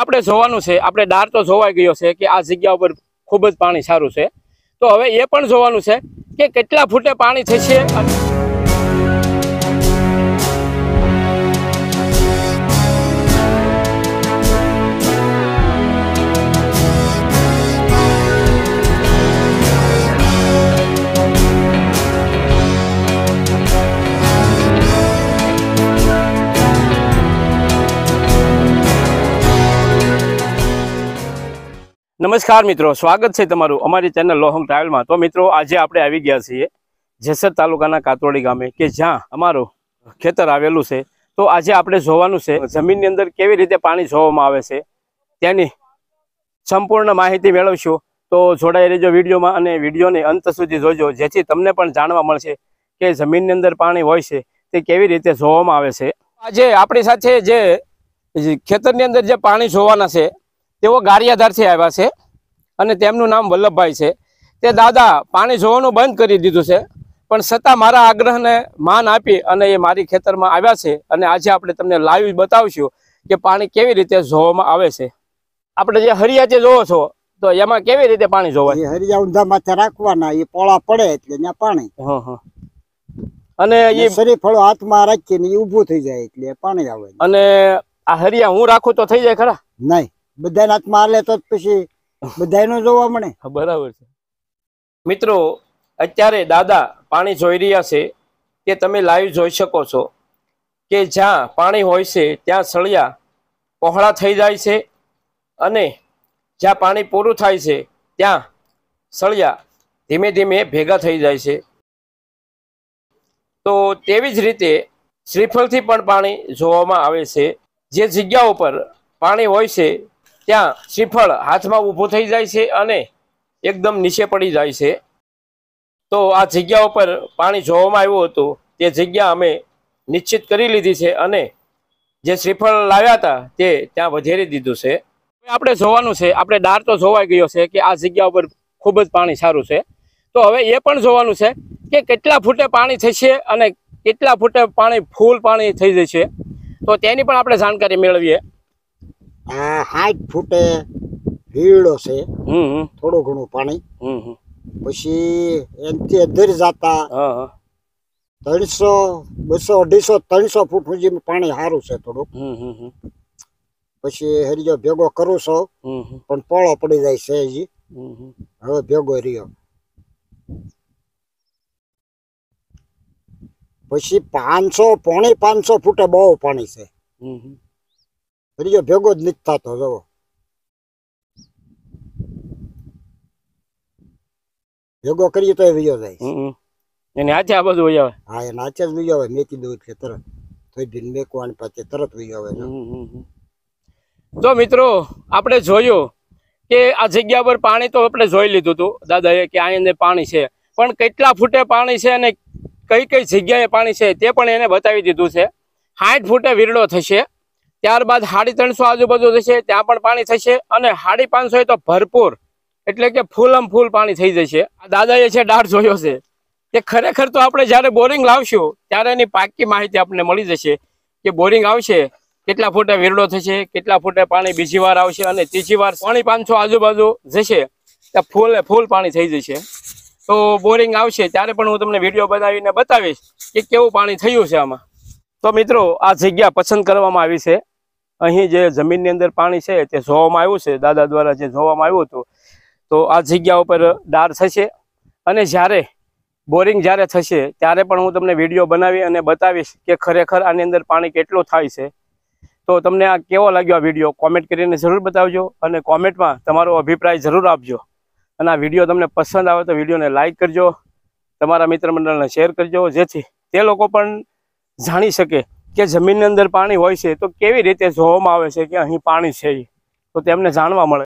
આપણે જોવાનું છે આપણે ડાર તો જોવાઈ ગયો છે કે આ જગ્યા ઉપર ખૂબ જ પાણી સારું છે તો હવે એ પણ જોવાનું છે કે કેટલા ફૂટે પાણી થશે નમસ્કાર મિત્રો સ્વાગત છે તમારું અમારી ચેનલ લોહંગ ટ્રાવેલમાં તો મિત્રો આજે આપણે આવી ગયા છીએ જેસર તાલુકાના કાતરોડી ગામે કે જ્યાં અમારું ખેતર આવેલું છે તો આજે આપણે જોવાનું છે જમીનની અંદર કેવી રીતે પાણી જોવામાં આવે છે તેની સંપૂર્ણ માહિતી મેળવશું તો જોડાઈ રહેજો વિડીયોમાં અને વિડીયોને અંત સુધી જોજો જેથી તમને પણ જાણવા મળશે કે જમીનની અંદર પાણી હોય છે તે કેવી રીતે જોવામાં આવે છે આજે આપણી સાથે જે ખેતરની અંદર જે પાણી જોવાના છે તેઓ ગારિયાધારથી આવ્યા છે અને તેમનું નામ વલ્લભભાઈ છે તે દાદા પાણી જોવાનું બંધ કરી દીધું છે પણ છતાં મારા આગ્રહને માન આપી અને એ મારી ખેતરમાં આવ્યા છે અને આજે આપણે તમને લાઈવ બતાવશું કે પાણી કેવી રીતે જોવામાં આવે છે આપણે જે હરિયાચે જોવો છો તો એમાં કેવી રીતે પાણી જોવાય હરિયા ઊંધા માથે રાખવાના એ પોળા પડે એટલે ત્યાં પાણી અને એ શરીર ફળો હાથમાં રાખીને ઊભું થઈ જાય એટલે પાણી આવે અને આ હરિયા હું રાખું તો થઈ જાય ખરા નહીં બધાના હાથમાં હાલે તો પછી બધાનો જોવા મળે બરાબર છે મિત્રો અત્યારે દાદા પાણી જોઈ રહ્યા છે કે તમે લાઈવ જોઈ શકો છો કે જ્યાં પાણી હોય છે ત્યાં સળિયા પહોળા થઈ જાય છે અને જ્યાં પાણી પૂરું થાય છે ત્યાં સળિયા ધીમે ધીમે ભેગા થઈ જાય છે તો તેવી જ રીતે શ્રીફળથી પણ પાણી જોવામાં આવે છે જે જગ્યાઓ પર પાણી હોય છે ત્યાં શ્રીફળ હાથમાં ઊભું થઈ જાય છે અને એકદમ નીચે પડી જાય છે તો આ જગ્યા ઉપર પાણી જોવામાં આવ્યું હતું તે જગ્યા અમે નિશ્ચિત કરી લીધી છે અને જે શ્રીફળ લાવ્યા હતા તે ત્યાં વધેરી દીધું છે આપણે જોવાનું છે આપણે ડાર તો જોવાઈ ગયો છે કે આ જગ્યા ઉપર ખૂબ જ પાણી સારું છે તો હવે એ પણ જોવાનું છે કે કેટલા ફૂટે પાણી થશે અને કેટલા ફૂટે પાણી ફૂલ પાણી થઈ જશે તો તેની પણ આપણે જાણકારી મેળવીએ આ સાઠ ફૂટે ભીડો છે થોડું ઘણું પાણી પછી એનથી અધર જાતા ત્રણસો બસો અઢીસો ત્રણસો ફૂટ સુધી પાણી સારું છે થોડુંક પછી હરિયો ભેગો કરું છો પણ પોળો પડી જાય છે હજી હવે ભેગો રહ્યો પછી પાંચસો પોણી પાંચસો ફૂટે બહુ પાણી છે ત્રીજો ભેગો જ નથી થતો જવો ભેગો કરીએ તો વિયો જાય એને આજે આ બધું હોય હા એને આજે જ વિયો આવે મેં કીધું એટલે તરત તોય ભીન મેકવાની પાસે તરત વિયો આવે જો મિત્રો આપણે જોયું કે આ જગ્યા પર પાણી તો આપણે જોઈ લીધું હતું દાદાએ કે આ અંદર પાણી છે પણ કેટલા ફૂટે પાણી છે અને કઈ કઈ જગ્યાએ પાણી છે તે પણ એને બતાવી દીધું છે સાઠ ફૂટે વીરડો થશે ત્યારબાદ હાડી ત્રણસો આજુબાજુ જશે ત્યાં પણ પાણી થશે અને હાડી પાંચસો એ તો ભરપૂર એટલે કે ફૂલમ ફૂલ પાણી થઈ જશે આ દાદાએ છે ડાળ જોયો છે કે ખરેખર તો આપણે જ્યારે બોરિંગ લાવશું ત્યારે એની પાકી માહિતી આપણને મળી જશે કે બોરિંગ આવશે કેટલા ફૂટે વેરડો થશે કેટલા ફૂટે પાણી બીજી વાર આવશે અને ત્રીજી વાર પાણી પાંચસો આજુબાજુ જશે ત્યાં ફૂલે ફૂલ પાણી થઈ જશે તો બોરિંગ આવશે ત્યારે પણ હું તમને વિડીયો બનાવીને બતાવીશ કે કેવું પાણી થયું છે આમાં તો મિત્રો આ જગ્યા પસંદ કરવામાં આવી છે અહીં જે જમીનની અંદર પાણી છે તે જોવામાં આવ્યું છે દાદા દ્વારા જે જોવામાં આવ્યું હતું તો આ જગ્યા ઉપર ડાર થશે અને જ્યારે બોરિંગ જ્યારે થશે ત્યારે પણ હું તમને વિડીયો બનાવી અને બતાવીશ કે ખરેખર આની અંદર પાણી કેટલું થાય છે તો તમને આ કેવો લાગ્યો આ વિડીયો કોમેન્ટ કરીને જરૂર બતાવજો અને કોમેન્ટમાં તમારો અભિપ્રાય જરૂર આપજો અને આ વિડીયો તમને પસંદ આવે તો વિડીયોને લાઇક કરજો તમારા મિત્રમંડળને શેર કરજો જેથી તે લોકો પણ જાણી શકે કે જમીનની અંદર પાણી હોય છે તો કેવી રીતે જોવામાં આવે છે કે અહીં પાણી છે તો તેમને જાણવા મળે